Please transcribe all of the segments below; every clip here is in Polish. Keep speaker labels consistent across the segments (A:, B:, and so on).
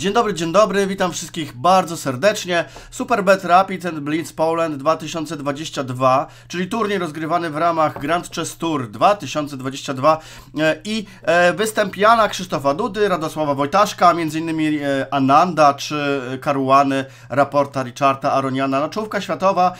A: Dzień dobry, dzień dobry, witam wszystkich bardzo serdecznie. Superbet Rapid and Blitz Poland 2022, czyli turniej rozgrywany w ramach Grand Chess Tour 2022 e, i e, występ Jana Krzysztofa Dudy, Radosława Wojtaszka, m.in. E, Ananda czy Karuany, raporta Richarda Aroniana. Naczówka światowa,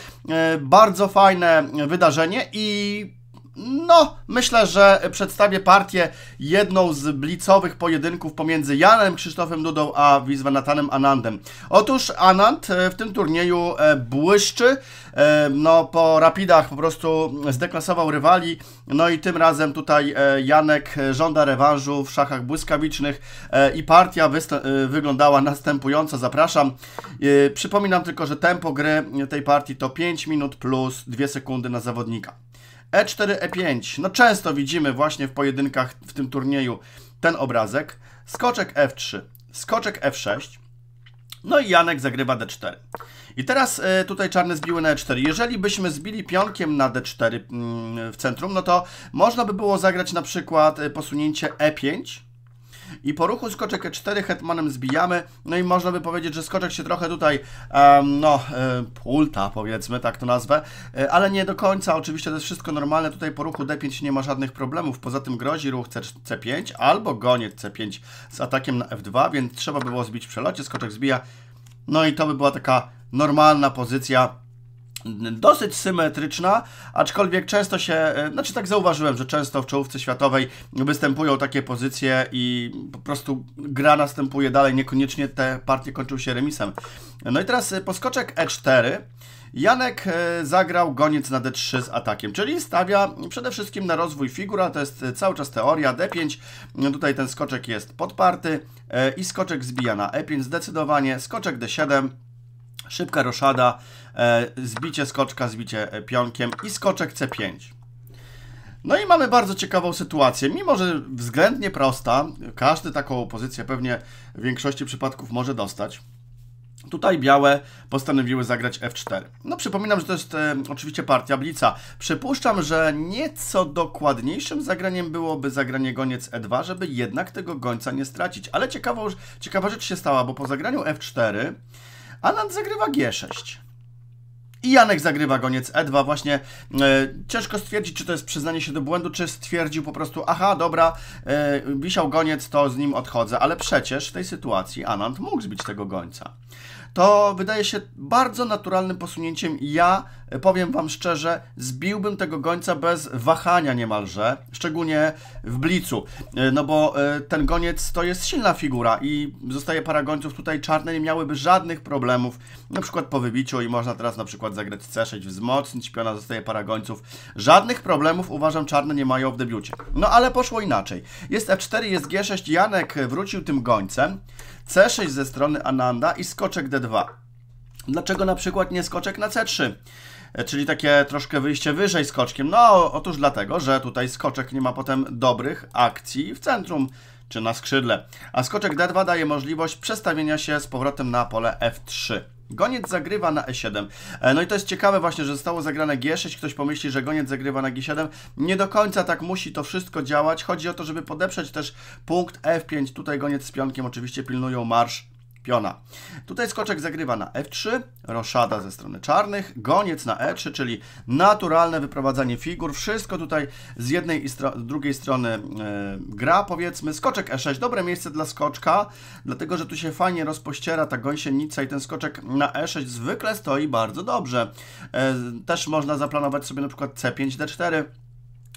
A: bardzo fajne wydarzenie i no, myślę, że przedstawię partię jedną z blicowych pojedynków pomiędzy Janem Krzysztofem Dudą a Viswanathanem Anandem. Otóż Anand e, w tym turnieju e, błyszczy, e, no po rapidach po prostu zdeklasował rywali, no i tym razem tutaj Janek żąda rewanżu w szachach błyskawicznych i partia wyglądała następująco, zapraszam. Przypominam tylko, że tempo gry tej partii to 5 minut plus 2 sekundy na zawodnika. E4, E5. No często widzimy właśnie w pojedynkach w tym turnieju ten obrazek. Skoczek F3, skoczek F6. No i Janek zagrywa D4. I teraz e, tutaj czarne zbiły na E4. Jeżeli byśmy zbili pionkiem na D4 mm, w centrum, no to można by było zagrać na przykład e, posunięcie E5, i po ruchu skoczek 4 hetmanem zbijamy. No i można by powiedzieć, że skoczek się trochę tutaj, um, no, e, pulta powiedzmy, tak to nazwę. E, ale nie do końca, oczywiście to jest wszystko normalne. Tutaj po ruchu D5 nie ma żadnych problemów. Poza tym grozi ruch C5 albo goniec C5 z atakiem na F2, więc trzeba było zbić w przelocie. Skoczek zbija. No i to by była taka normalna pozycja dosyć symetryczna, aczkolwiek często się, e, znaczy tak zauważyłem, że często w czołówce światowej występują takie pozycje i po prostu gra następuje dalej, niekoniecznie te partie kończą się remisem. No i teraz e, poskoczek E4. Janek e, zagrał goniec na D3 z atakiem, czyli stawia przede wszystkim na rozwój figura, to jest cały czas teoria, D5, no tutaj ten skoczek jest podparty i skoczek zbija na E5 zdecydowanie, skoczek D7, szybka roszada, e, zbicie skoczka, zbicie e, pionkiem i skoczek C5. No i mamy bardzo ciekawą sytuację. Mimo, że względnie prosta, każdy taką pozycję pewnie w większości przypadków może dostać. Tutaj białe postanowiły zagrać F4. No przypominam, że to jest e, oczywiście partia Blica. Przypuszczam, że nieco dokładniejszym zagraniem byłoby zagranie goniec E2, żeby jednak tego gońca nie stracić. Ale ciekawa rzecz się stała, bo po zagraniu F4 Anand zagrywa G6. I Janek zagrywa goniec E2. Właśnie e, ciężko stwierdzić, czy to jest przyznanie się do błędu, czy stwierdził po prostu, aha, dobra, e, wisiał goniec, to z nim odchodzę. Ale przecież w tej sytuacji Anand mógł zbić tego gońca. To wydaje się bardzo naturalnym posunięciem ja powiem Wam szczerze, zbiłbym tego gońca bez wahania niemalże, szczególnie w blicu, e, no bo e, ten goniec to jest silna figura i zostaje para gońców tutaj czarne, nie miałyby żadnych problemów, na przykład po wybiciu i można teraz na przykład zagrać C6, wzmocnić piona, zostaje para gońców, żadnych problemów uważam czarne nie mają w debiucie. No ale poszło inaczej, jest F4, jest G6, Janek wrócił tym gońcem, C6 ze strony Ananda i skoczek D2. Dlaczego na przykład nie skoczek na C3? E, czyli takie troszkę wyjście wyżej skoczkiem. No, otóż dlatego, że tutaj skoczek nie ma potem dobrych akcji w centrum czy na skrzydle. A skoczek D2 daje możliwość przestawienia się z powrotem na pole F3. Goniec zagrywa na E7. E, no i to jest ciekawe właśnie, że zostało zagrane G6. Ktoś pomyśli, że goniec zagrywa na G7. Nie do końca tak musi to wszystko działać. Chodzi o to, żeby podeprzeć też punkt F5. Tutaj goniec z pionkiem oczywiście pilnują marsz piona. Tutaj skoczek zagrywa na f3, roszada ze strony czarnych, goniec na e3, czyli naturalne wyprowadzanie figur. Wszystko tutaj z jednej i z drugiej strony e, gra, powiedzmy. Skoczek e6, dobre miejsce dla skoczka, dlatego że tu się fajnie rozpościera ta gąsienica i ten skoczek na e6 zwykle stoi bardzo dobrze. E, też można zaplanować sobie na przykład c5, d4.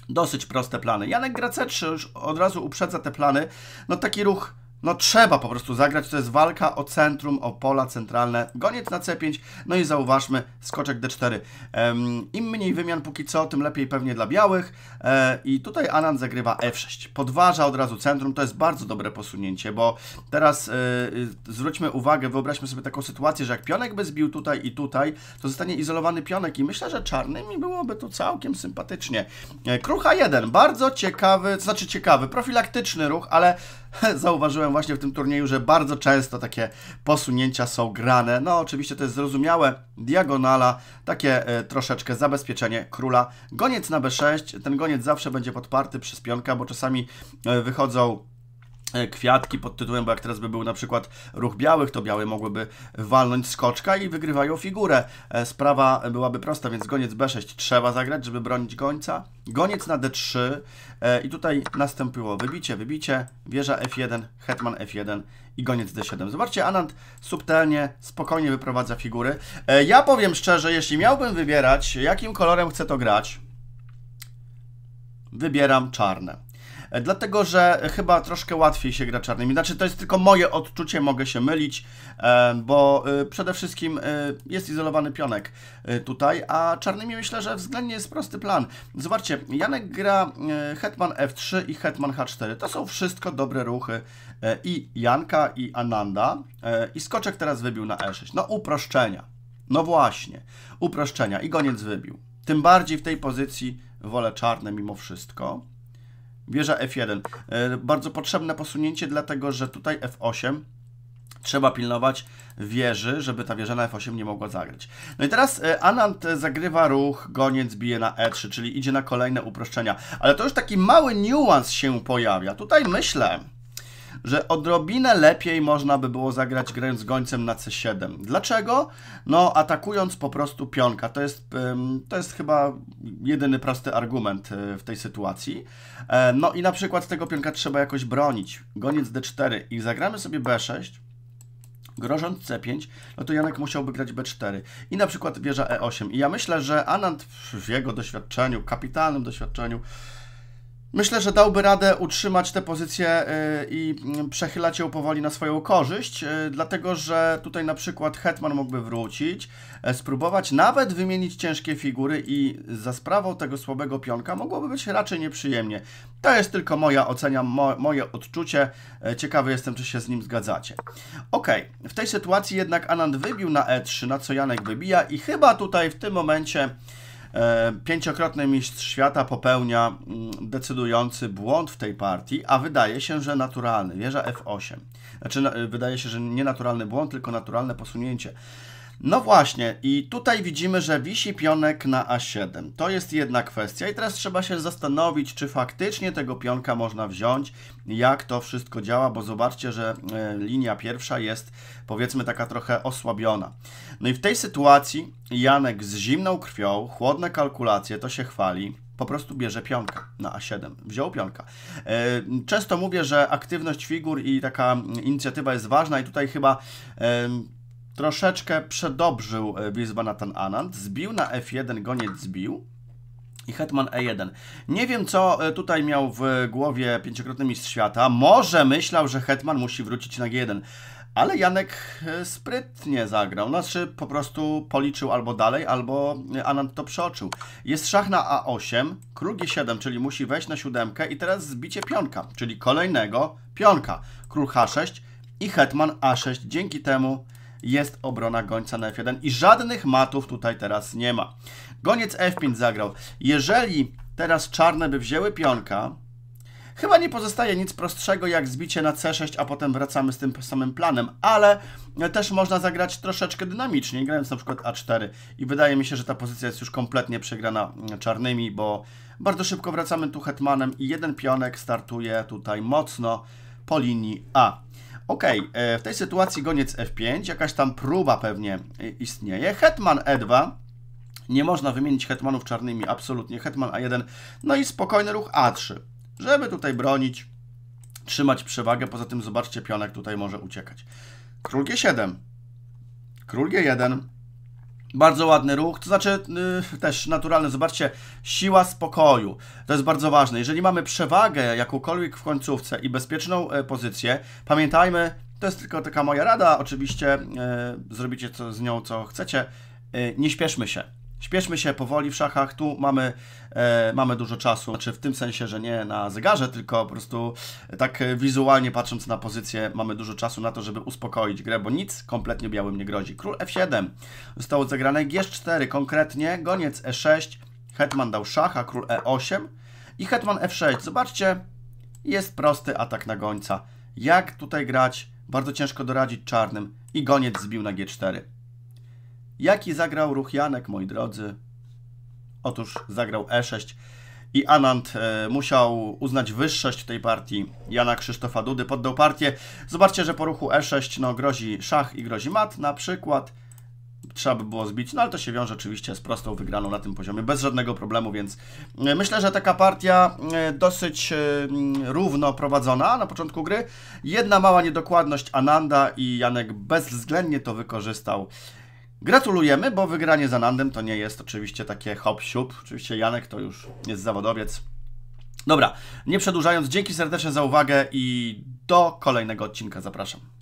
A: Dosyć proste plany. Janek gra C3 już od razu uprzedza te plany. No taki ruch no trzeba po prostu zagrać, to jest walka o centrum, o pola centralne, goniec na C5, no i zauważmy skoczek D4. Um, Im mniej wymian póki co, tym lepiej pewnie dla białych e, i tutaj Anand zagrywa F6. Podważa od razu centrum, to jest bardzo dobre posunięcie, bo teraz e, e, zwróćmy uwagę, wyobraźmy sobie taką sytuację, że jak pionek by zbił tutaj i tutaj, to zostanie izolowany pionek i myślę, że czarnymi byłoby tu całkiem sympatycznie. E, krucha 1, bardzo ciekawy, to znaczy ciekawy, profilaktyczny ruch, ale zauważyłem właśnie w tym turnieju, że bardzo często takie posunięcia są grane. No oczywiście to jest zrozumiałe, diagonala, takie e, troszeczkę zabezpieczenie króla. Goniec na b6, ten goniec zawsze będzie podparty przez pionka, bo czasami e, wychodzą E, kwiatki pod tytułem, bo jak teraz by był na przykład ruch białych, to białe mogłyby walnąć skoczka i wygrywają figurę. E, sprawa byłaby prosta, więc goniec B6 trzeba zagrać, żeby bronić gońca. Goniec na D3 e, i tutaj nastąpiło wybicie, wybicie, wieża F1, hetman F1 i goniec D7. Zobaczcie, Anand subtelnie, spokojnie wyprowadza figury. Ja powiem szczerze, jeśli miałbym wybierać, jakim kolorem chcę to grać, wybieram czarne dlatego że chyba troszkę łatwiej się gra czarnymi. Znaczy, to jest tylko moje odczucie, mogę się mylić, e, bo e, przede wszystkim e, jest izolowany pionek tutaj, a czarnymi myślę, że względnie jest prosty plan. Zobaczcie, Janek gra hetman f3 i hetman h4. To są wszystko dobre ruchy i Janka, i Ananda. I skoczek teraz wybił na e6. No uproszczenia. No właśnie, uproszczenia. I goniec wybił. Tym bardziej w tej pozycji wolę czarne mimo wszystko. Wieża F1. E, bardzo potrzebne posunięcie, dlatego że tutaj F8 trzeba pilnować wieży, żeby ta wieża na F8 nie mogła zagrać. No i teraz e, Anand zagrywa ruch, goniec bije na E3, czyli idzie na kolejne uproszczenia. Ale to już taki mały niuans się pojawia. Tutaj myślę, że odrobinę lepiej można by było zagrać grając gońcem na C7. Dlaczego? No, atakując po prostu pionka. To jest, to jest chyba jedyny prosty argument e, w tej sytuacji. E, no i na przykład tego pionka trzeba jakoś bronić. Goniec D4 i zagramy sobie B6, grożąc C5, no to Janek musiałby grać B4 i na przykład wieża E8. I ja myślę, że Anand w jego doświadczeniu, kapitalnym doświadczeniu, Myślę, że dałby radę utrzymać tę pozycję y, i mm, przechylać ją powoli na swoją korzyść, y, dlatego że tutaj na przykład Hetman mógłby wrócić, e, spróbować nawet wymienić ciężkie figury i za sprawą tego słabego pionka mogłoby być raczej nieprzyjemnie. To jest tylko moja ocena, moje odczucie. E, ciekawy jestem, czy się z nim zgadzacie. Ok, w tej sytuacji jednak Anand wybił na E3, na co Janek wybija i chyba tutaj w tym momencie E, pięciokrotny mistrz świata popełnia mm, decydujący błąd w tej partii, a wydaje się, że naturalny. Wieża F8. Znaczy, wydaje się, że nie naturalny błąd, tylko naturalne posunięcie. No właśnie, i tutaj widzimy, że wisi pionek na A7. To jest jedna kwestia i teraz trzeba się zastanowić, czy faktycznie tego pionka można wziąć, jak to wszystko działa, bo zobaczcie, że e, linia pierwsza jest powiedzmy taka trochę osłabiona. No i w tej sytuacji Janek z zimną krwią, chłodne kalkulacje, to się chwali, po prostu bierze pionka na A7. Wziął pionka. E, często mówię, że aktywność figur i taka inicjatywa jest ważna i tutaj chyba troszeczkę przedobrzył na e, Nathan Anand, zbił na F1, goniec zbił i Hetman E1. Nie wiem, co e, tutaj miał w głowie pięciokrotny mistrz świata. Może myślał, że Hetman musi wrócić na G1. Ale Janek e, sprytnie zagrał, znaczy po prostu policzył albo dalej, albo Anand to przeoczył. Jest szach na A8, król G7, czyli musi wejść na siódemkę i teraz zbicie pionka, czyli kolejnego pionka. Król H6 i hetman A6. Dzięki temu jest obrona gońca na F1 i żadnych matów tutaj teraz nie ma. Goniec F5 zagrał. Jeżeli teraz czarne by wzięły pionka, Chyba nie pozostaje nic prostszego jak zbicie na C6, a potem wracamy z tym samym planem, ale też można zagrać troszeczkę dynamicznie, grając na przykład A4 i wydaje mi się, że ta pozycja jest już kompletnie przegrana mm, czarnymi, bo bardzo szybko wracamy tu hetmanem i jeden pionek startuje tutaj mocno po linii A. Okej, okay, e, w tej sytuacji goniec F5, jakaś tam próba pewnie istnieje. Hetman E2, nie można wymienić hetmanów czarnymi, absolutnie. Hetman A1, no i spokojny ruch A3, żeby tutaj bronić, trzymać przewagę. Poza tym zobaczcie, pionek tutaj może uciekać. Król G7, król G1, bardzo ładny ruch, to znaczy yy, też naturalny, zobaczcie, siła spokoju. To jest bardzo ważne. Jeżeli mamy przewagę jakąkolwiek w końcówce i bezpieczną yy, pozycję, pamiętajmy, to jest tylko taka moja rada, oczywiście yy, zrobicie co, z nią co chcecie, e, nie śpieszmy się. Śpieszmy się powoli w szachach, tu mamy, e, mamy dużo czasu, znaczy w tym sensie, że nie na zegarze, tylko po prostu e, tak e, wizualnie patrząc na pozycję mamy dużo czasu na to, żeby uspokoić grę, bo nic kompletnie białym nie grozi. Król f7, zostało zagrane g4, konkretnie goniec e6, hetman dał szacha, król e8 i hetman f6. Zobaczcie, jest prosty atak na gońca. Jak tutaj grać? Bardzo ciężko doradzić czarnym i goniec zbił na g4. Jaki zagrał ruch Janek, moi drodzy? Otóż zagrał E6 i Anand e, musiał uznać wyższość tej partii Jana Krzysztofa Dudy, poddał partię. Zobaczcie, że po ruchu E6 no, grozi szach i grozi mat na przykład. Trzeba by było zbić, no ale to się wiąże oczywiście z prostą wygraną na tym poziomie, bez żadnego problemu, więc e, myślę, że taka partia e, dosyć mm, równo prowadzona na początku gry. Jedna mała niedokładność Ananda i Janek bezwzględnie to wykorzystał. Gratulujemy, bo wygranie z Anandem to nie jest oczywiście takie hop-siup. Oczywiście Janek to już jest zawodowiec. Dobra, nie przedłużając, dzięki serdecznie za uwagę i do kolejnego odcinka zapraszam.